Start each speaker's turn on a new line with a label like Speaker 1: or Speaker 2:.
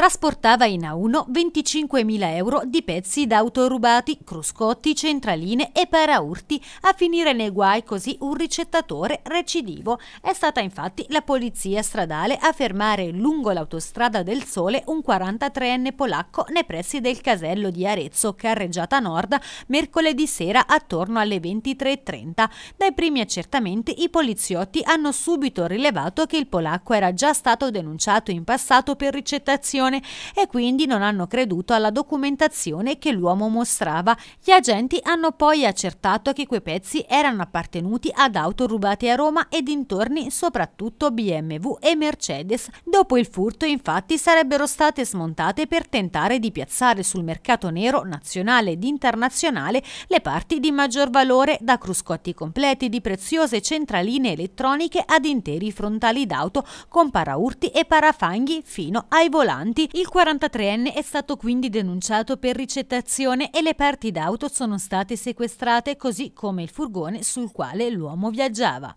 Speaker 1: Trasportava in A1 25.000 euro di pezzi d'auto rubati, cruscotti, centraline e paraurti a finire nei guai così un ricettatore recidivo. È stata infatti la polizia stradale a fermare lungo l'autostrada del Sole un 43enne polacco nei pressi del casello di Arezzo, carreggiata nord, mercoledì sera attorno alle 23.30. Dai primi accertamenti i poliziotti hanno subito rilevato che il polacco era già stato denunciato in passato per ricettazione situazione e quindi non hanno creduto alla documentazione che l'uomo mostrava. Gli agenti hanno poi accertato che quei pezzi erano appartenuti ad auto rubate a Roma e dintorni, soprattutto BMW e Mercedes. Dopo il furto, infatti, sarebbero state smontate per tentare di piazzare sul mercato nero nazionale ed internazionale le parti di maggior valore, da cruscotti completi di preziose centraline elettroniche ad interi frontali d'auto con paraurti e parafanghi fino ai volanti avanti, il 43enne è stato quindi denunciato per ricettazione e le parti d'auto sono state sequestrate così come il furgone sul quale l'uomo viaggiava.